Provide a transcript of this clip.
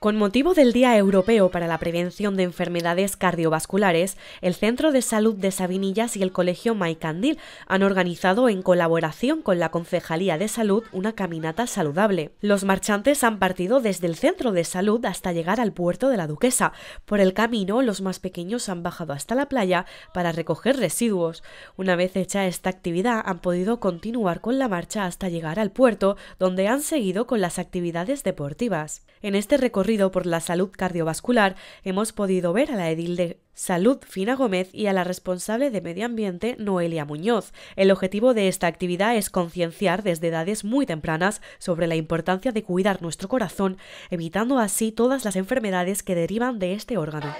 Con motivo del Día Europeo para la Prevención de Enfermedades Cardiovasculares, el Centro de Salud de Sabinillas y el Colegio Maicandil han organizado en colaboración con la Concejalía de Salud una caminata saludable. Los marchantes han partido desde el Centro de Salud hasta llegar al puerto de la Duquesa. Por el camino, los más pequeños han bajado hasta la playa para recoger residuos. Una vez hecha esta actividad, han podido continuar con la marcha hasta llegar al puerto, donde han seguido con las actividades deportivas. En este recorrido por la salud cardiovascular hemos podido ver a la edil de Salud Fina Gómez y a la responsable de Medio Ambiente Noelia Muñoz. El objetivo de esta actividad es concienciar desde edades muy tempranas sobre la importancia de cuidar nuestro corazón, evitando así todas las enfermedades que derivan de este órgano.